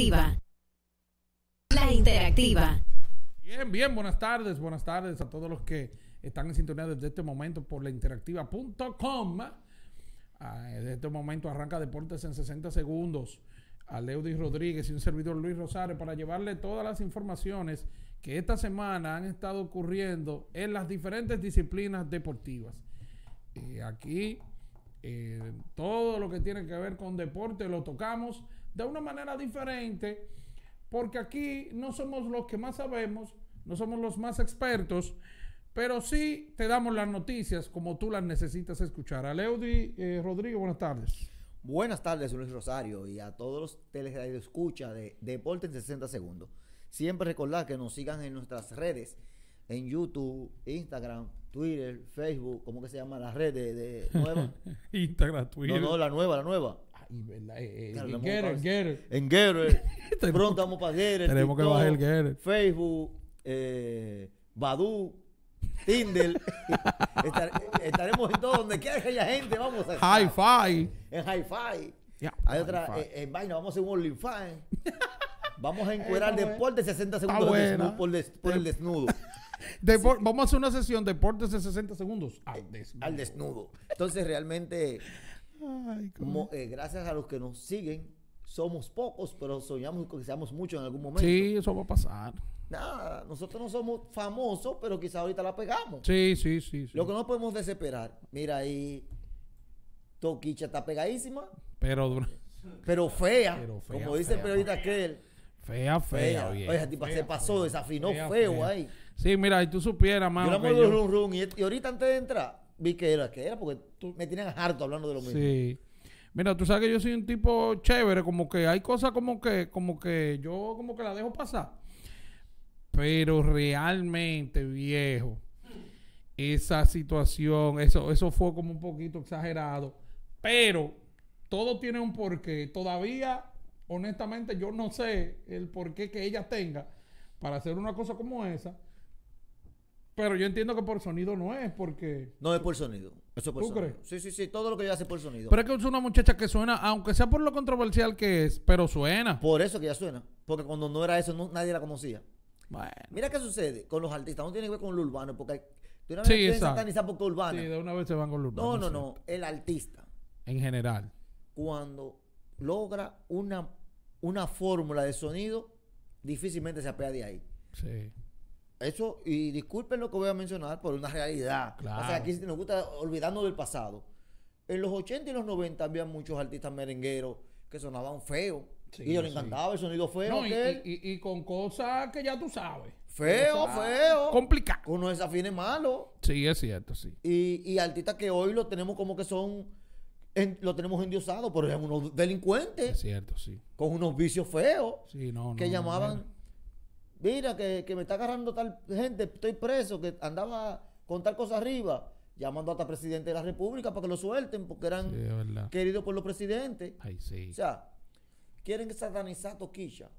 interactiva. La interactiva. Bien, bien, buenas tardes, buenas tardes a todos los que están en sintonía desde este momento por la interactiva.com. Ah, desde este momento arranca Deportes en 60 segundos. A Leudis Rodríguez y un servidor Luis Rosario para llevarle todas las informaciones que esta semana han estado ocurriendo en las diferentes disciplinas deportivas. Eh, aquí eh, todo lo que tiene que ver con deporte lo tocamos de una manera diferente, porque aquí no somos los que más sabemos, no somos los más expertos, pero sí te damos las noticias como tú las necesitas escuchar. Aleudi eh, Rodrigo, buenas tardes. Buenas tardes, Luis Rosario, y a todos los que escucha de Deporte en 60 Segundos. Siempre recordar que nos sigan en nuestras redes, en YouTube, Instagram, Twitter, Facebook, ¿cómo que se llama la red de, de Instagram, Twitter. No, no, la nueva, la nueva. Eh, eh, en Guerrero En Pronto vamos para Getter. Tenemos que bajar el Getter. Facebook, eh, Badu, Tinder. estaremos en todo donde quiera que haya gente. Vamos a estar. Hi-Fi. En Hi-Fi. Hay otra, eh, en vaina, vamos a hacer un OnlyFans. Vamos a encuerar deporte 60 segundos por, el desnudo. Vamos a hacer una sesión deportes de 60 segundos Al desnudo. Entonces, realmente eh, gracias a los que nos siguen, somos pocos, pero soñamos que seamos muchos en algún momento. Sí, eso va a pasar. Nada, nosotros no somos famosos, pero quizá ahorita la pegamos. Sí, sí, sí, Lo que no podemos desesperar. Mira, ahí Toquicha está pegadísima. Pero, pero, fea, pero fea. Como dice el periodista aquel. Fea, fea, Oye, se pasó, desafinó feo ahí. Sí, mira, y tú supieras, mano. y ahorita antes de entrar, vi que era que era, porque me tienen harto hablando de lo mismo. Sí. Mira, tú sabes que yo soy un tipo chévere, como que hay cosas como que, como que yo como que la dejo pasar. Pero realmente, viejo, esa situación, eso, eso fue como un poquito exagerado. Pero todo tiene un porqué. Todavía, honestamente, yo no sé el porqué que ella tenga para hacer una cosa como esa. Pero yo entiendo que por sonido no es, porque. No es por sonido. Eso es por ¿Tú crees? Sí, sí, sí. Todo lo que yo hace por sonido. Pero es que es una muchacha que suena, aunque sea por lo controversial que es, pero suena. Por eso que ya suena. Porque cuando no era eso, nadie la conocía. Bueno. Mira qué sucede con los artistas. No tiene que ver con los urbanos, porque. De una vez sí, porque urbano. Sí, de una vez se van con No, no, no. El artista. En general. Cuando logra una, una fórmula de sonido, difícilmente se apea de ahí. Sí. Eso, y disculpen lo que voy a mencionar, por una realidad. Claro. O sea, aquí nos gusta olvidarnos del pasado. En los 80 y los 90 había muchos artistas merengueros que sonaban feos. y yo le encantaba el sonido feo. y, con cosas que ya tú sabes. Feo, feo. Complicado. Uno desafines malo. Sí, es cierto, sí. Y, y, artistas que hoy lo tenemos como que son. lo tenemos endiosado, pero eran unos delincuentes. Es cierto, sí. Con unos vicios feos. Sí, Que llamaban mira que, me está agarrando tal gente, estoy preso, que andaba con tal cosa arriba, llamando hasta presidente de la República para que lo suelten, porque eran queridos por los presidentes. Ay, sí. O sea, quieren satanizar a Toquilla.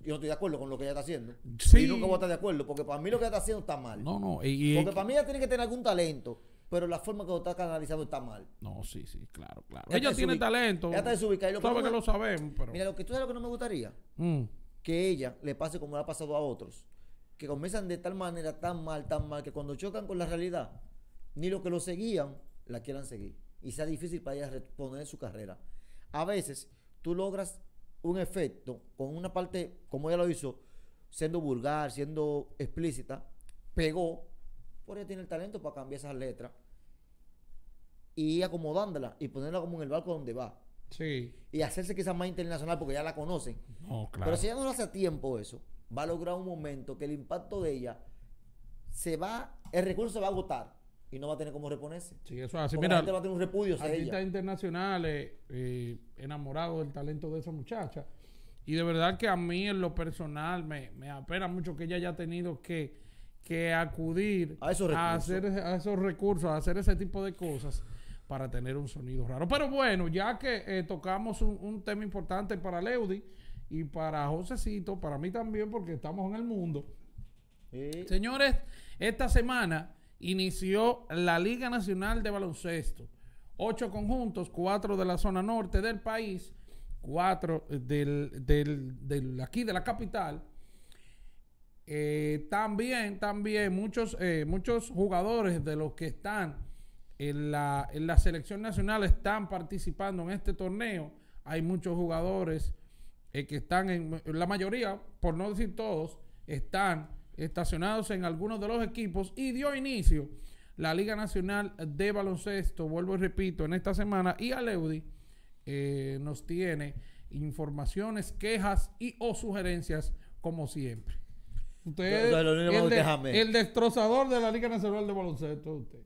Yo no estoy de acuerdo con lo que ella está haciendo. Sí. Y nunca voy a estar de acuerdo, porque para mí lo que ella está haciendo está mal. No, no. porque para mí ella tiene que tener algún talento pero la forma que lo está canalizando está mal. No, sí, sí, claro, claro. Ella, tiene talento. Ya está desubicada. Sabe que, lo sabemos, pero. Mira, lo que tú sabes lo que no me gustaría. Mm que ella le pase como le ha pasado a otros, que comienzan de tal manera, tan mal, tan mal, que cuando chocan con la realidad, ni los que lo seguían la quieran seguir. Y sea difícil para ella reponer su carrera. A veces tú logras un efecto con una parte, como ella lo hizo, siendo vulgar, siendo explícita, pegó, porque tiene el talento para cambiar esas letras y acomodándola y ponerla como en el barco donde va. Y hacerse quizás más internacional porque ya la conocen. Pero si ella no lo hace a tiempo eso, va a lograr un momento que el impacto de ella se va, el recurso se va a agotar y no va a tener como reponerse. Sí, eso es así. Mira, la gente va a tener un repudio. Artistas internacionales eh, enamorados del talento de esa muchacha. Y de verdad que a mí en lo personal me, me apena mucho que ella haya tenido que, que acudir a esos, hacer, a esos recursos, a hacer ese tipo de cosas para tener un sonido raro. Pero bueno, ya que eh, tocamos un, tema importante para Leudi y para Josecito, para mí también, porque estamos en el mundo. Señores, esta semana inició la Liga Nacional de Baloncesto. Ocho conjuntos, cuatro de la zona norte del país, cuatro del, aquí de la capital. Eh, también, también muchos, eh, muchos jugadores de los que están en la, selección nacional están participando en este torneo. Hay muchos jugadores eh, que están en, la mayoría, por no decir todos, están estacionados en algunos de los equipos y dio inicio la Liga Nacional de Baloncesto, vuelvo y repito, en esta semana y Aleudi eh, nos tiene informaciones, quejas y o sugerencias como siempre. Usted, el, el, destrozador de la Liga Nacional de Baloncesto, usted.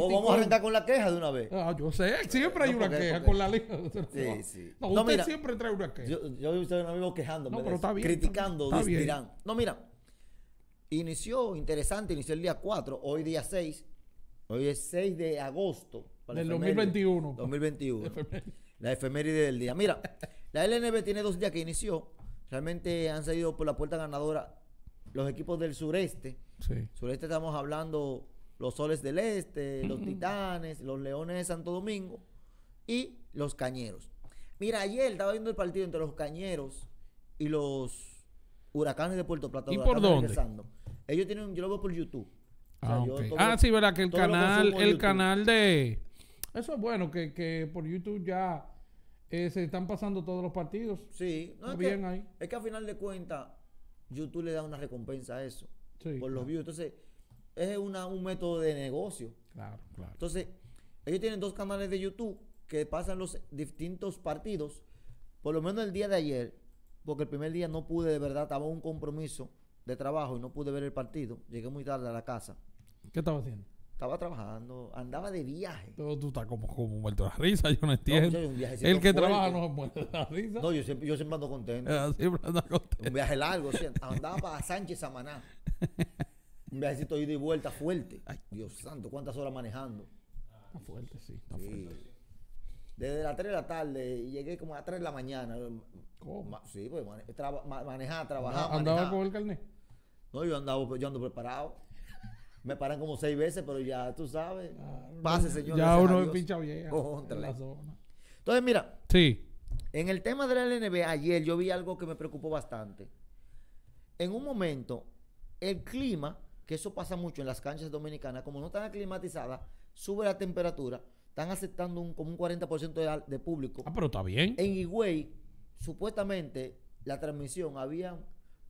¿O vamos a arrancar con la queja de una vez. Ah, yo sé, siempre hay una queja con la liga. Sí, sí. No, usted siempre trae una queja. Yo, no vivo quejándome. criticando, dirán. No, mira. Inició, interesante, inició el día 4, hoy día 6. Hoy es 6 de agosto. Del 2021. 2021. La efeméride del día. Mira, la LNB tiene dos días que inició. Realmente han salido por la puerta ganadora los equipos del sureste. Sí. Sureste estamos hablando los Soles del Este, los Titanes, los Leones de Santo Domingo y los Cañeros. Mira, ayer estaba viendo el partido entre los Cañeros y los Huracanes de Puerto Plata. ¿Y por dónde? Ellos tienen, yo lo veo por YouTube. ah, ah sí, ¿verdad? Que el canal, el canal de... Eso es bueno, que, por YouTube ya eh, se están pasando todos los partidos. Sí, no, bien ahí. es que a final de cuentas YouTube le da una recompensa a eso. Sí, por los views. Entonces, es una, un método de negocio. Claro, claro. Entonces, ellos tienen dos canales de YouTube que pasan los distintos partidos. Por lo menos el día de ayer, porque el primer día no pude, de verdad, estaba un compromiso de trabajo y no pude ver el partido. Llegué muy tarde a la casa. ¿Qué estaba haciendo? Estaba trabajando, andaba de viaje. Pero tú estás como, como muerto de la risa, yo no entiendo. el que trabaja no es muerto de la risa. No, yo siempre, yo siempre ando contento. Ah, siempre ando contento. Un viaje largo, sí andaba para Sánchez Samaná. Un viajecito de ida y vuelta fuerte. Ay, Dios santo, ¿cuántas horas manejando? Está fuerte, sí. Está fuerte. Desde las 3 de la tarde y llegué como a las 3 de la mañana. ¿Cómo? Sí, pues manejaba, trabajaba. ¿Andaba por con el carnet? No, yo andaba, yo ando preparado. Me paran como seis veces, pero ya tú sabes. Ah, pase, señor. Ya uno es pincha vieja. En la zona. Entonces, mira. Sí. En el tema del LNB, ayer yo vi algo que me preocupó bastante. En un momento, el clima que eso pasa mucho en las canchas dominicanas, como no están aclimatizadas, sube la temperatura, están aceptando un, como un 40% de, de, público. Ah, pero está bien. En Higüey, supuestamente, la transmisión había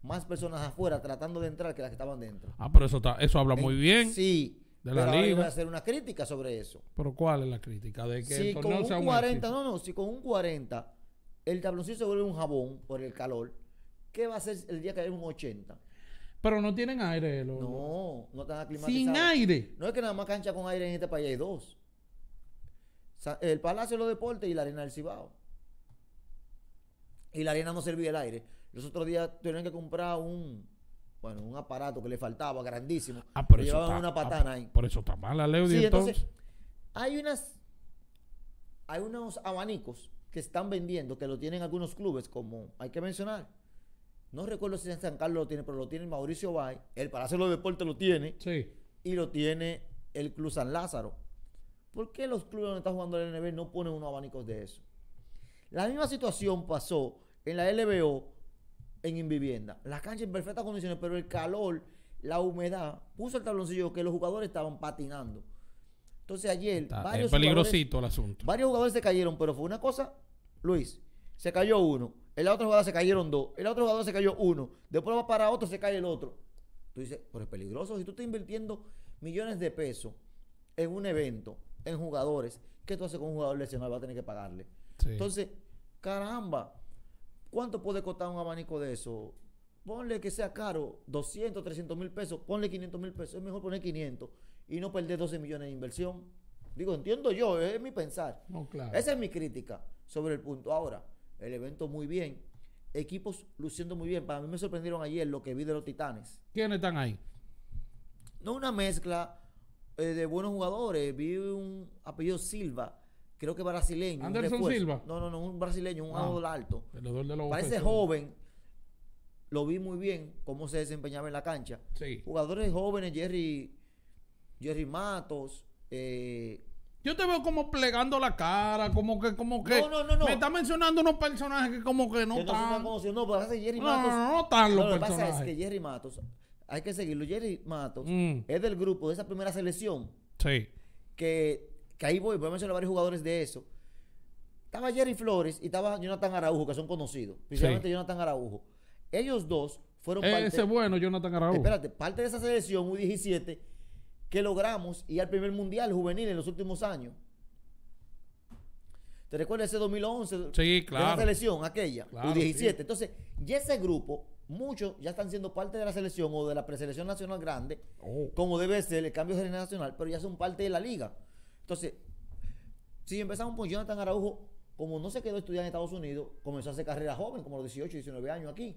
más personas afuera tratando de entrar que las que estaban dentro. Ah, pero eso, está, eso habla muy bien. Sí. De la Voy a hacer una crítica sobre eso. ¿Pero cuál es la crítica? De si con un 40, no, no, si con un 40 el tabloncillo se vuelve un jabón por el calor, ¿qué va a hacer el día que hay un 80? Pero no tienen aire. Los, no, no están aclimatizados. Sin aire. No es que nada más cancha con aire en este país hay dos. El Palacio de los Deportes y la Arena del Cibao. Y la arena no servía el aire. Los otros días tuvieron que comprar un, bueno, un aparato que le faltaba, grandísimo. Ah, por eso llevaban una ah, patana ahí. Por eso está mal, ley entonces, entonces. Hay unas, hay unos abanicos que están vendiendo, que lo tienen algunos clubes, como hay que mencionar. No recuerdo si en San Carlos lo tiene, pero lo tiene Mauricio Bay. El Palacio de los Deportes lo tiene. Sí. Y lo tiene el Club San Lázaro. ¿Por qué los clubes donde está jugando el NB no ponen unos abanicos de eso? La misma situación pasó en la LBO en Invivienda. La canchas en perfectas condiciones, pero el calor, la humedad, puso el tabloncillo que los jugadores estaban patinando. Entonces ayer varios es peligrosito el asunto. Varios jugadores se cayeron, pero fue una cosa, Luis, se cayó uno, el otro jugador se cayeron dos. el otro jugador se cayó uno. Después va para otro, se cae el otro. Tú dices, pero es peligroso. Si tú estás invirtiendo millones de pesos en un evento, en jugadores, ¿qué tú haces con un jugador lesionado? Va a tener que pagarle. Entonces, caramba, ¿cuánto puede costar un abanico de eso? Ponle que sea caro, 200, 300 mil pesos, ponle 500 mil pesos, es mejor poner 500 y no perder 12 millones de inversión. Digo, entiendo yo, es mi pensar. Esa es mi crítica sobre el punto. Ahora, el evento muy bien. Equipos luciendo muy bien. Para mí me sorprendieron ayer lo que vi de los Titanes. ¿Quiénes están ahí? No una mezcla eh, de buenos jugadores. Vi un apellido Silva, creo que brasileño. Anderson Silva. No, no, no, un brasileño, un ah, alto. El ese Parece joven. Lo vi muy bien cómo se desempeñaba en la cancha. Jugadores jóvenes, Jerry, Jerry Matos, eh, yo te veo como plegando la cara, como que, como que. No, no, no, no. Me está mencionando unos personajes que como que no están. No, no, pero hace Jerry Matos. No, no, no están los personajes. Lo que pasa es que Jerry Matos, hay que seguirlo. Jerry Matos mm. es del grupo de esa primera selección. Sí. Que, que ahí voy, voy a mencionar varios jugadores de eso. Estaba Jerry Flores y estaba Jonathan Araujo, que son conocidos. Principalmente Jonathan Araujo. Ellos dos fueron eh, parte. Ese bueno, Jonathan Araujo. Espérate, parte de esa selección U17 que logramos ir al primer mundial juvenil en los últimos años. ¿Te recuerdas ese 2011? Sí, claro. De la selección, aquella, claro, 17. Entonces, y ese grupo, muchos ya están siendo parte de la selección o de la preselección nacional grande, oh. como debe ser el cambio nacional, pero ya son parte de la liga. Entonces, si empezamos con Jonathan Araujo, como no se quedó estudiando en Estados Unidos, comenzó a hacer carrera joven, como los 18, 19 años aquí.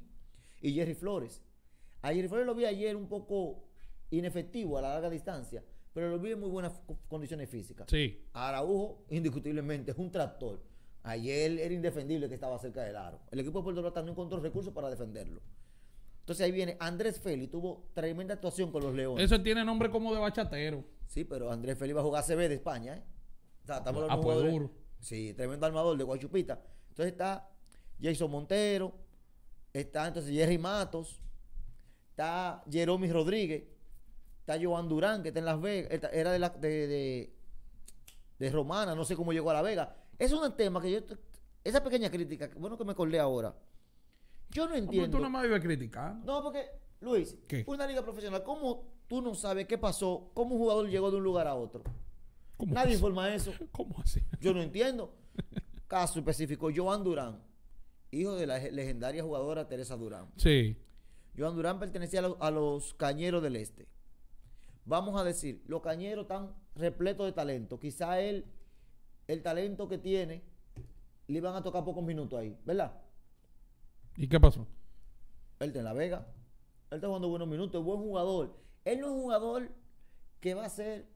Y Jerry Flores. A Jerry Flores lo vi ayer un poco inefectivo a la larga distancia, pero lo vive en muy buenas condiciones físicas. Sí. Araujo, indiscutiblemente, es un tractor. Ayer era indefendible que estaba cerca del aro. El equipo de Puerto Rico no encontró recursos para defenderlo. Entonces ahí viene Andrés Feli, tuvo tremenda actuación con los Leones. Eso tiene nombre como de bachatero. Sí, pero Andrés Feli va a jugar CB de España, ¿eh? O Sí, tremendo armador de Guachupita. Entonces está Jason Montero, está entonces Jerry Matos, está jeromy Rodríguez, Está Joan Durán, que está en Las Vegas. Era de, la, de, Romana, no sé cómo llegó a La Vegas es un tema que yo. Esa pequeña crítica, bueno que me colé ahora. Yo no entiendo. tú no me ibas criticar No, porque, Luis, fue una liga profesional, ¿cómo tú no sabes qué pasó? ¿Cómo un jugador llegó de un lugar a otro? Nadie informa eso. ¿Cómo así? Yo no entiendo. Caso específico, Joan Durán, hijo de la legendaria jugadora Teresa Durán. Sí. Joan Durán pertenecía a los Cañeros del Este vamos a decir, los cañeros están repletos de talento. Quizá él, el talento que tiene, le van a tocar pocos minutos ahí, ¿verdad? ¿Y qué pasó? Él está en La Vega. Él está jugando buenos minutos, es buen jugador. Él no es un jugador que va a ser.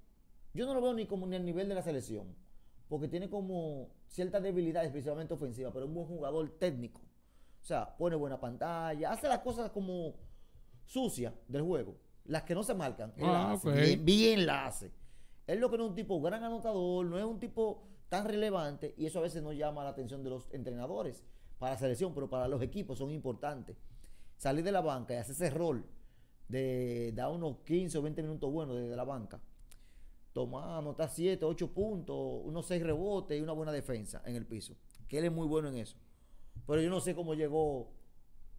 Yo no lo veo ni como ni al nivel de la selección. Porque tiene como ciertas debilidades, especialmente ofensiva, pero es un buen jugador técnico. O sea, pone buena pantalla, hace las cosas como sucias del juego. Las que no se marcan, ah, bien, la las hace. Él lo que no es un tipo gran anotador, no es un tipo tan relevante y eso a veces no llama la atención de los entrenadores para la selección, pero para los equipos son importantes. Salir de la banca y hacer ese rol de dar unos 15 o 20 minutos buenos desde la banca. Tomar, anotar 7, 8 puntos, unos 6 rebotes y una buena defensa en el piso. Que él es muy bueno en eso. Pero yo no sé cómo llegó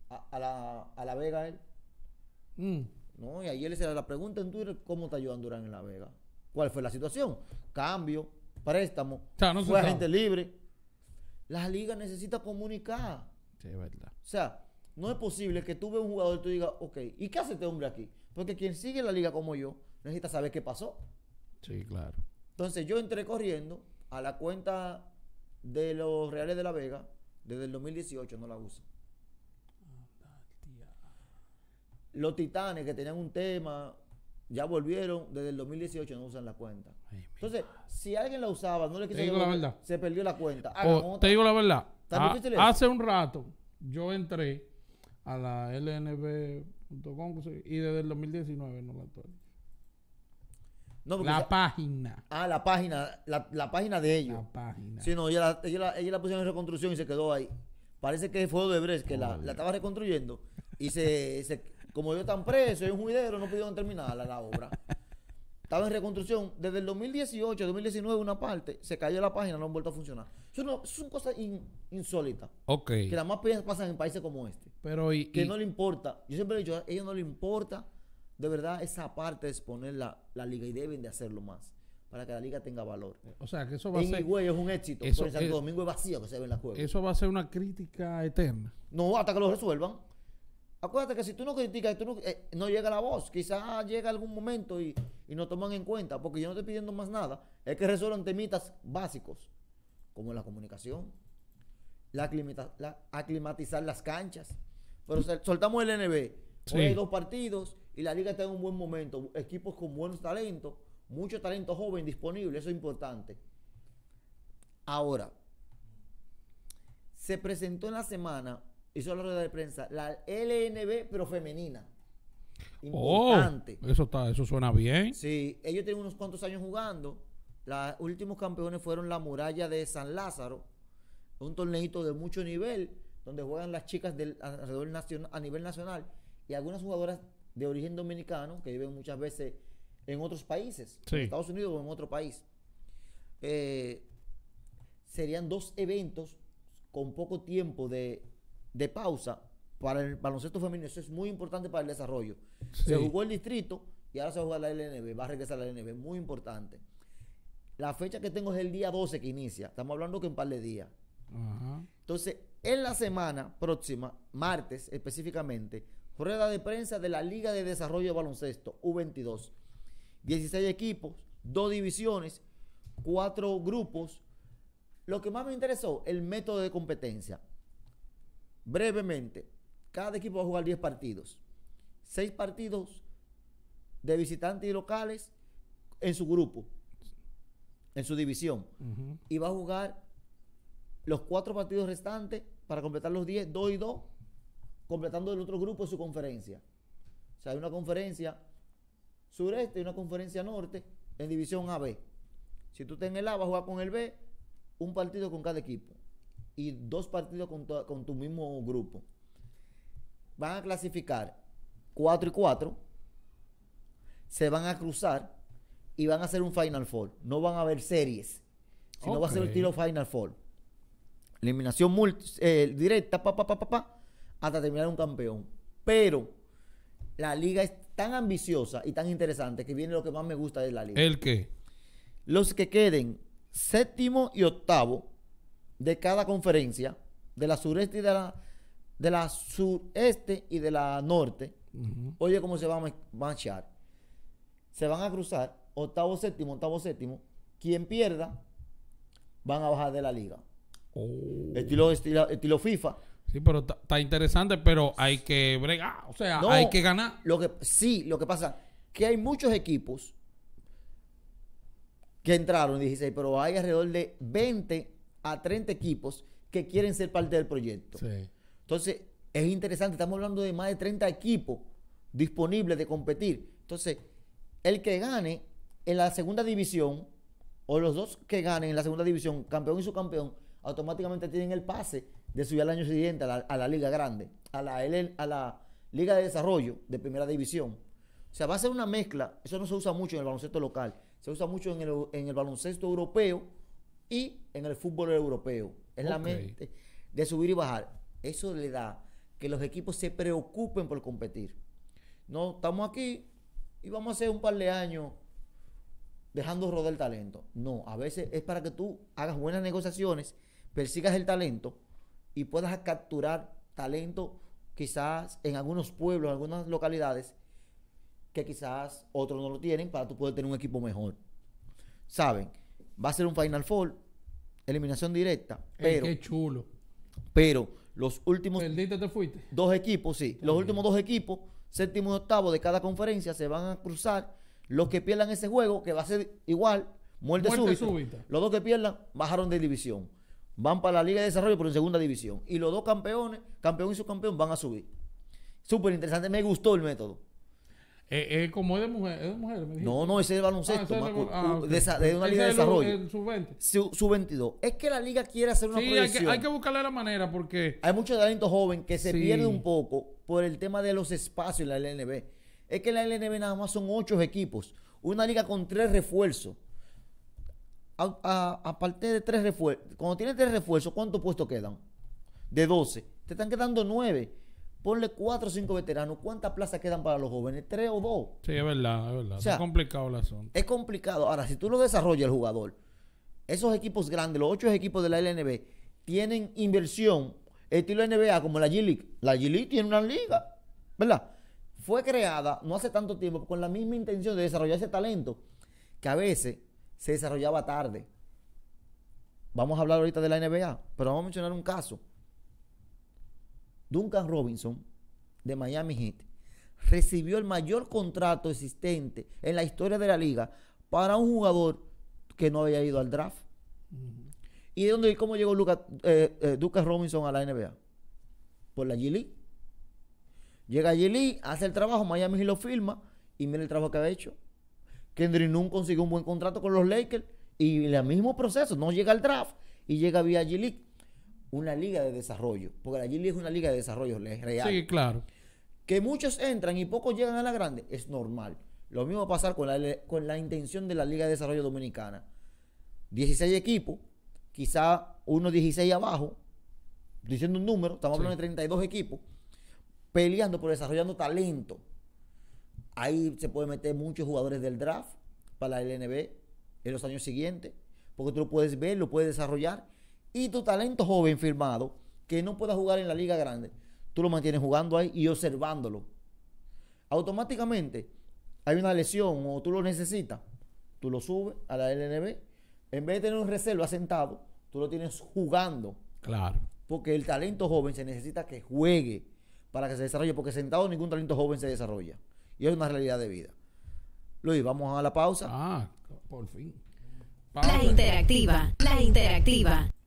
a, la, a la, Vega él. Mm. ¿no? Y él le da la pregunta en Twitter, ¿cómo está Joan Durán en La Vega? ¿Cuál fue la situación? Cambio, préstamo, fue agente libre. Las Liga necesita comunicar. Sí, verdad. O sea, no es posible que tú veas un jugador y tú digas, ok, ¿y qué hace este hombre aquí? Porque quien sigue la liga como yo necesita saber qué pasó. Sí, claro. Entonces yo entré corriendo a la cuenta de los Reales de la Vega desde el 2018, no la uso. Los Titanes, que tenían un tema, ya volvieron, desde el 2018 no usan la cuenta. Entonces, si alguien la usaba, no le quiso... Te la verdad. Se perdió la cuenta. Ah, te digo la verdad. Ah, hace un rato yo entré a la lnb.com y desde el 2019 no la actualizo. la página. Ah, la página, la, página de ellos. La página. Sí, no, ella la, pusieron en reconstrucción y se quedó ahí. Parece que fue de Odebrecht que la, estaba reconstruyendo y se como ellos están presos, hay un juidero, no pudieron terminar la, obra. Estaba en reconstrucción. Desde el 2018, 2019, una parte, se cayó la página, no han vuelto a funcionar. Eso, son cosas insólitas. Que nada más pasan en países como este. Pero Que no le importa. Yo siempre he dicho, a ellos no le importa, de verdad, esa parte de exponer la, liga y deben de hacerlo más para que la liga tenga valor. O sea, que eso va a ser. güey es un éxito, eso, el Domingo es vacío que se ven las juegos. Eso va a ser una crítica eterna. No, hasta que lo resuelvan. Acuérdate que si tú no criticas, tú eh, no, llega la voz. Quizás llega algún momento y, y no toman en cuenta, porque yo no estoy pidiendo más nada. Es que resuelvan temitas básicos, como la comunicación, la, aclimatizar las canchas. Pero soltamos el NB. hay dos partidos y la liga está en un buen momento. Equipos con buenos talentos, mucho talento joven disponible, eso es importante. Ahora, se presentó en la semana hizo la rueda de prensa, la LNB, pero femenina. Oh, Importante. eso, está, eso suena bien. Sí, ellos tienen unos cuantos años jugando. Los últimos campeones fueron la muralla de San Lázaro, un torneito de mucho nivel, donde juegan las chicas del, a nivel nacional y algunas jugadoras de origen dominicano que viven muchas veces en otros países, en Estados Unidos o en otro país. Eh, serían dos eventos con poco tiempo de, de pausa para el baloncesto femenino. Eso es muy importante para el desarrollo. Se jugó el distrito y ahora se juega la LNB. Va a regresar la LNB. Muy importante. La fecha que tengo es el día 12 que inicia. Estamos hablando que en par de días. Entonces, en la semana próxima, martes específicamente, rueda de prensa de la Liga de Desarrollo de Baloncesto U22. 16 equipos, dos divisiones, cuatro grupos. Lo que más me interesó, el método de competencia brevemente, cada equipo va a jugar 10 partidos. 6 partidos de visitantes y locales en su grupo, en su división. Y va a jugar los 4 partidos restantes para completar los 10, 2 y 2, completando el otro grupo de su conferencia. O sea, hay una conferencia sureste y una conferencia norte en división AB. Si tú estás en el A, vas a jugar con el B un partido con cada equipo y dos partidos con tu, mismo grupo. Van a clasificar 4 y 4, se van a cruzar y van a hacer un Final Four. No van a haber series, sino no va a ser el tiro Final Four. Eliminación eh, directa, pa, pa, pa, pa, pa, hasta terminar un campeón. Pero la liga es tan ambiciosa y tan interesante que viene lo que más me gusta de la liga. ¿El qué? Los que queden séptimo y octavo de cada conferencia, de la sureste y de la, de la sureste y de la norte, oye cómo se va a manchar. Se van a cruzar octavo, séptimo, octavo, séptimo. Quien pierda, van a bajar de la liga. Oh. Estilo, estilo, estilo, FIFA. Sí, pero está interesante, pero hay que bregar, o sea, hay que ganar. sí, lo que pasa que hay muchos equipos que entraron 16, pero hay alrededor de 20 a 30 equipos que quieren ser parte del proyecto. Entonces, es interesante, estamos hablando de más de 30 equipos disponibles de competir. Entonces, el que gane en la segunda división, o los dos que ganen en la segunda división, campeón y subcampeón, automáticamente tienen el pase de subir al año siguiente a la, Liga Grande, a la, Liga de Desarrollo de Primera División. O sea, va a ser una mezcla, eso no se usa mucho en el baloncesto local, se usa mucho en el baloncesto europeo, y en el fútbol europeo. Es la mente de subir y bajar. Eso le da que los equipos se preocupen por competir. No, estamos aquí y vamos a hacer un par de años dejando rodar el talento. No, a veces es para que tú hagas buenas negociaciones, persigas el talento y puedas capturar talento quizás en algunos pueblos, en algunas localidades que quizás otros no lo tienen para tú poder tener un equipo mejor. ¿Saben? va a ser un Final Four, eliminación directa. Pero, qué chulo. Pero los últimos. Dos equipos, sí. Los últimos dos equipos, séptimo y octavo de cada conferencia, se van a cruzar. Los que pierdan ese juego, que va a ser igual, muerte, súbita. Los dos que pierdan bajaron de división. Van para la Liga de Desarrollo, por en segunda división. Y los dos campeones, campeón y subcampeón, van a subir. Súper interesante. Me gustó el método. Eh, eh, como es de mujer, es de mujer. no, no, ese es el baloncesto. de, una liga de desarrollo. Es que la liga quiere hacer una Hay que, buscarle la manera porque. Hay mucho talento joven que se pierden pierde un poco por el tema de los espacios en la LNB. Es que la LNB nada más son ocho equipos. Una liga con tres refuerzos. A Aparte de tres refuerzos, cuando tiene tres refuerzos, ¿cuántos puestos quedan? De 12. Te están quedando nueve Ponle cuatro o cinco veteranos. ¿Cuántas plazas quedan para los jóvenes? ¿Tres o dos? Sí, es verdad, es verdad. es complicado el asunto. Es complicado. Ahora, si tú lo desarrollas el jugador, esos equipos grandes, los ocho equipos de la LNB, tienen inversión estilo NBA como la G-League. La G-League tiene una liga, ¿verdad? Fue creada no hace tanto tiempo con la misma intención de desarrollar ese talento que a veces se desarrollaba tarde. Vamos a hablar ahorita de la NBA, pero vamos a mencionar un caso. Duncan Robinson de Miami Heat recibió el mayor contrato existente en la historia de la liga para un jugador que no había ido al draft. ¿Y de dónde cómo llegó Lucas eh, eh, Duncan Robinson a la NBA? Por la G League. Llega G League, hace el trabajo, Miami Heat lo firma y mira el trabajo que ha hecho. Kendrick Nunn consiguió un buen contrato con los Lakers y el mismo proceso, no llega al draft y llega vía G una liga de desarrollo, porque la g es una liga de desarrollo, es real. Sí, claro. Que muchos entran y pocos llegan a la grande, es normal. Lo mismo va a pasar con la, intención de la Liga de Desarrollo Dominicana. 16 equipos, quizá unos 16 abajo, diciendo un número, estamos hablando de 32 equipos, peleando por desarrollando talento. Ahí se puede meter muchos jugadores del draft para la LNB e en los años siguientes, porque tú lo puedes ver, lo puedes desarrollar y tu talento joven firmado, que no pueda jugar en la liga grande, tú lo mantienes jugando ahí y observándolo. Automáticamente hay una lesión o tú lo necesitas, tú lo subes a la LNB. En vez de tener un reserva sentado, tú lo tienes jugando. Claro. Porque el talento joven se necesita que juegue para que se desarrolle, porque sentado ningún talento joven se desarrolla. Y es una realidad de vida. Luis, vamos a la pausa. Ah, por fin. La interactiva, la interactiva.